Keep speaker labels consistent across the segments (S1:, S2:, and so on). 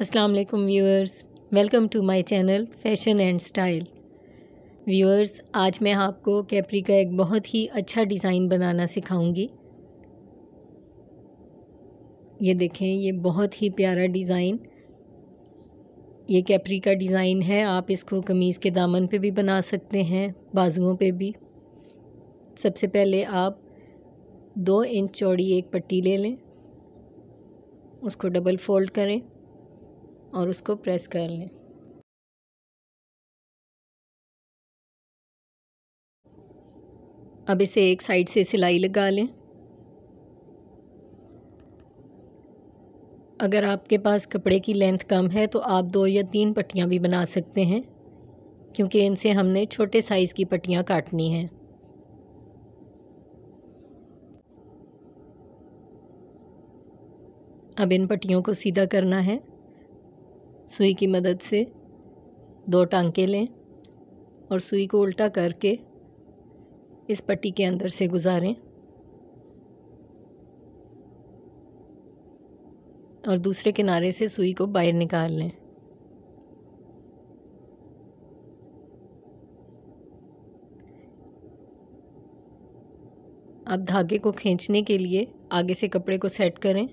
S1: अस्सलाम वालेकुम viewers welcome to my channel fashion and style viewers आज मैं आपको कैपरी का एक बहुत ही अच्छा डिज़ाइन बनाना सिखाऊंगी ये देखें ये बहुत ही प्यारा डिज़ाइन ये कैपरी का डिज़ाइन है आप इसको कमीज़ के दामन पे भी बना सकते हैं बाजुओं पे भी सबसे पहले आप दो इंच चौड़ी एक पट्टी ले लें उसको डबल फोल्ड करें
S2: और उसको प्रेस कर लें
S1: अब इसे एक साइड से सिलाई लगा लें अगर आपके पास कपड़े की लेंथ कम है तो आप दो या तीन पट्टियाँ भी बना सकते हैं क्योंकि इनसे हमने छोटे साइज़ की पट्टियाँ काटनी हैं अब इन पट्टियों को सीधा करना है सुई की मदद से दो टांके लें और सुई को उल्टा करके इस पट्टी के अंदर से गुजारें और दूसरे किनारे से सुई को बाहर निकाल लें अब धागे को खींचने के लिए आगे से कपड़े को सेट करें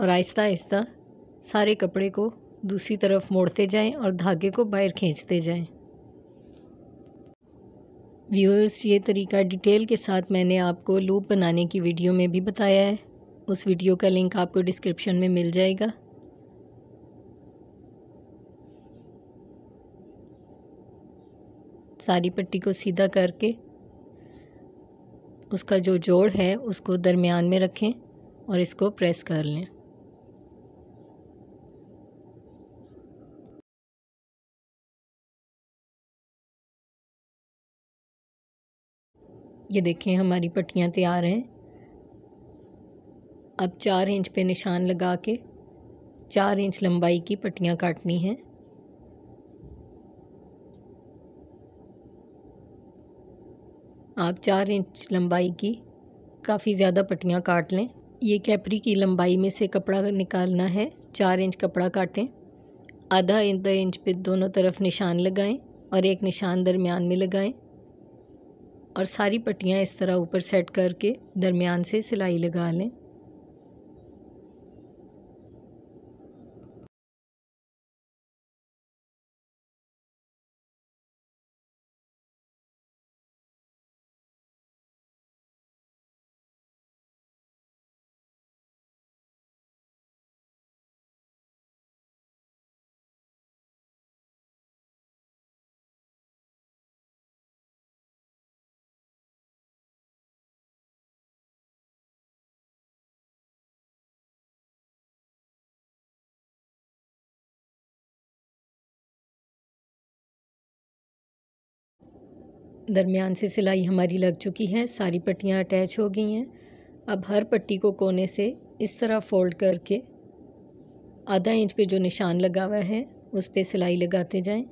S1: और आहिस्ता आहिस्ता सारे कपड़े को दूसरी तरफ मोड़ते जाएं और धागे को बाहर खींचते जाएं। व्यूअर्स ये तरीका डिटेल के साथ मैंने आपको लूप बनाने की वीडियो में भी बताया है उस वीडियो का लिंक आपको डिस्क्रिप्शन में मिल जाएगा सारी पट्टी को सीधा करके उसका जो जोड़ है उसको दरमियान में रखें और इसको प्रेस कर लें
S3: ये देखें हमारी पट्टियाँ तैयार हैं
S1: अब चार इंच पे निशान लगा के चार इंच लंबाई की पट्टियाँ काटनी हैं आप चार इंच लंबाई की काफ़ी ज़्यादा पट्टियाँ काट लें ये कैपरी की लंबाई में से कपड़ा निकालना है चार इंच कपड़ा काटें आधा आधा इंच पे दोनों तरफ निशान लगाएं और एक निशान दरमियान में लगाएं और सारी पट्टियाँ इस तरह ऊपर सेट करके दरमियान से सिलाई लगा लें दरमियान से सिलाई हमारी लग चुकी है सारी पट्टियाँ अटैच हो गई हैं अब हर पट्टी को कोने से इस तरह फोल्ड करके आधा इंच पे जो निशान लगा हुआ है उस पर सिलाई लगाते जाएं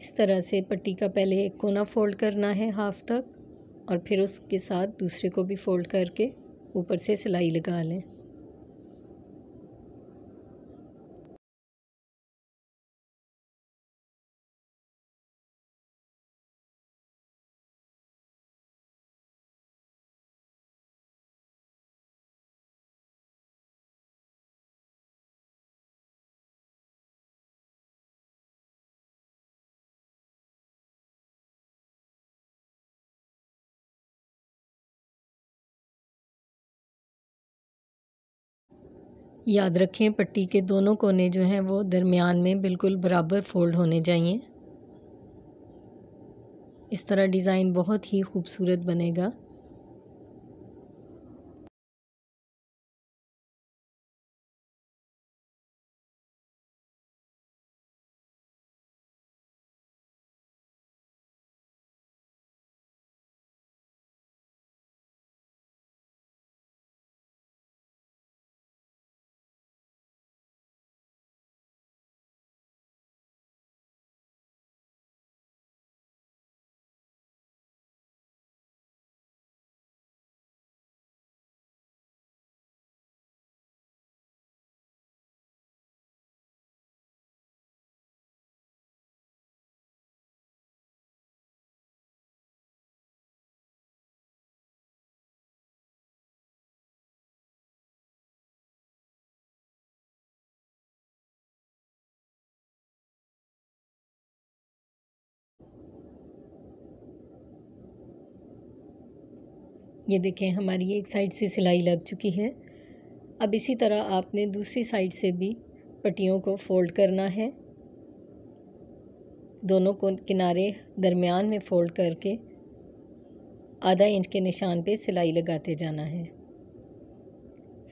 S1: इस तरह से पट्टी का पहले एक कोना फोल्ड करना है हाफ तक और फिर उसके साथ दूसरे को भी फोल्ड करके ऊपर से सिलाई लगा लें
S3: याद रखें पट्टी के
S1: दोनों कोने जो हैं वो दरमियान में बिल्कुल बराबर फोल्ड होने चाहिए इस तरह डिज़ाइन बहुत ही खूबसूरत बनेगा ये देखें हमारी एक साइड से सिलाई लग चुकी है अब इसी तरह आपने दूसरी साइड से भी पट्टियों को फोल्ड करना है दोनों को किनारे दरमियान में फ़ोल्ड करके आधा इंच के निशान पे सिलाई लगाते जाना है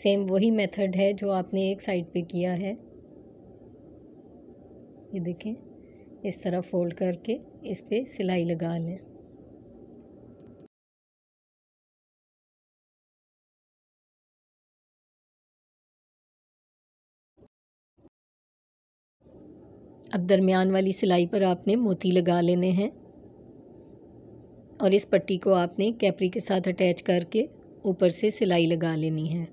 S1: सेम वही मेथड है जो आपने एक साइड पे किया है ये देखें इस तरह फोल्ड करके इस
S3: पर सिलाई लगा लें अब दरमियान वाली सिलाई पर आपने मोती लगा लेने
S1: हैं और इस पट्टी को आपने कैपरी के साथ अटैच करके ऊपर से सिलाई लगा लेनी है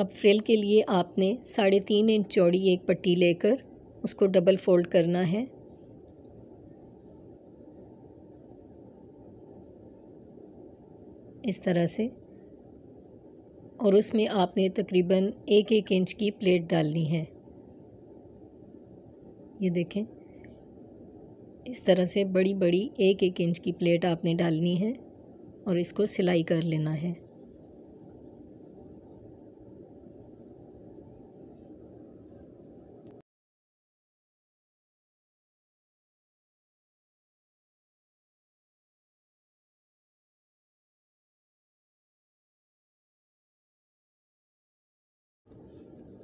S1: अब फ्रिल के लिए आपने साढ़े तीन इंच चौड़ी एक पट्टी लेकर उसको डबल फोल्ड करना है इस तरह से और उसमें आपने तकरीबन एक एक इंच की प्लेट डालनी है ये देखें इस तरह से बड़ी बड़ी एक एक इंच की प्लेट आपने डालनी है और इसको सिलाई कर लेना है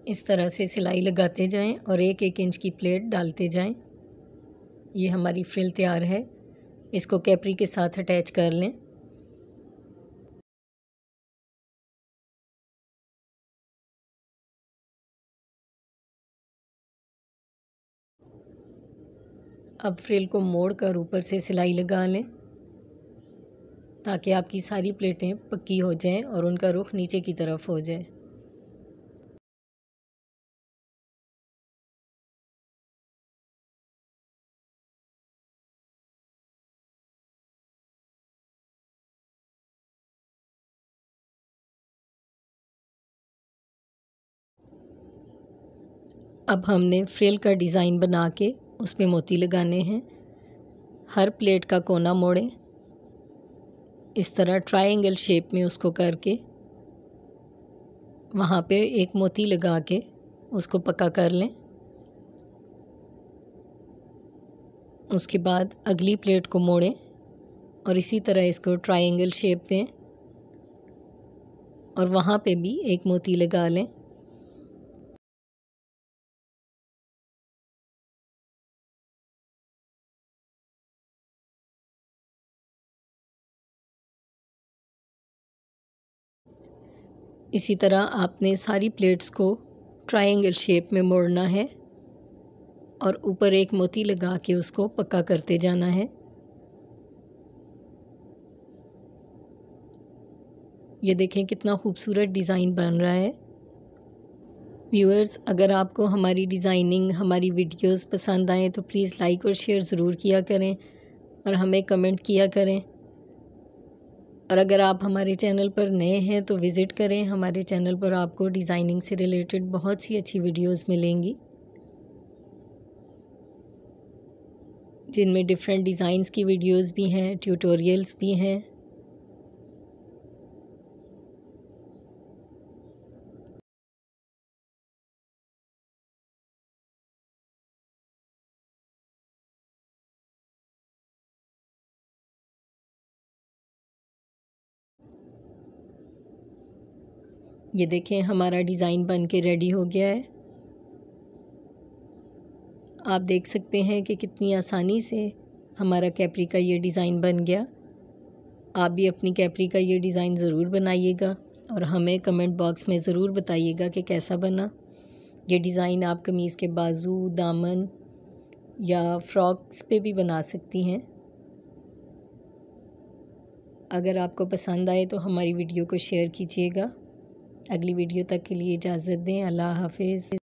S3: इस तरह से सिलाई लगाते
S1: जाएं और एक एक इंच की प्लेट डालते जाएं ये हमारी फ्रिल तैयार है
S3: इसको कैपरी के साथ अटैच कर लें अब फ्रिल को मोड़कर ऊपर
S1: से सिलाई लगा लें ताकि आपकी सारी प्लेटें पक्की हो जाएं
S3: और उनका रुख नीचे की तरफ हो जाए
S1: अब हमने फ्रिल का डिज़ाइन बना के उस पर मोती लगाने हैं हर प्लेट का कोना मोड़ें इस तरह ट्रायंगल शेप में उसको करके वहाँ पे एक मोती लगा के उसको पक्का कर लें उसके बाद अगली प्लेट को मोड़ें और इसी तरह इसको ट्रायंगल शेप दें
S3: और वहाँ पे भी एक मोती लगा लें
S1: इसी तरह आपने सारी प्लेट्स को ट्रायंगल शेप में मोड़ना है और ऊपर एक मोती लगा के उसको पक्का करते जाना है ये देखें कितना खूबसूरत डिज़ाइन बन रहा है व्यूअर्स अगर आपको हमारी डिज़ाइनिंग हमारी वीडियोस पसंद आएँ तो प्लीज़ लाइक और शेयर ज़रूर किया करें और हमें कमेंट किया करें और अगर आप हमारे चैनल पर नए हैं तो विज़िट करें हमारे चैनल पर आपको डिज़ाइनिंग से रिलेटेड बहुत सी अच्छी वीडियोस मिलेंगी जिनमें डिफरेंट डिज़ाइंस की वीडियोस भी हैं ट्यूटोरियल्स भी हैं ये देखें हमारा डिज़ाइन बन के रेडी हो गया है आप देख सकते हैं कि कितनी आसानी से हमारा कैपरी का ये डिज़ाइन बन गया आप भी अपनी कैपरी का ये डिज़ाइन ज़रूर बनाइएगा और हमें कमेंट बॉक्स में ज़रूर बताइएगा कि कैसा बना ये डिज़ाइन आप कमीज़ के बाजू दामन या फ्रॉक्स पे भी बना सकती हैं अगर आपको पसंद आए तो हमारी वीडियो को शेयर कीजिएगा अगली वीडियो तक के लिए इजाज़त दें अल्लाह हाफिज़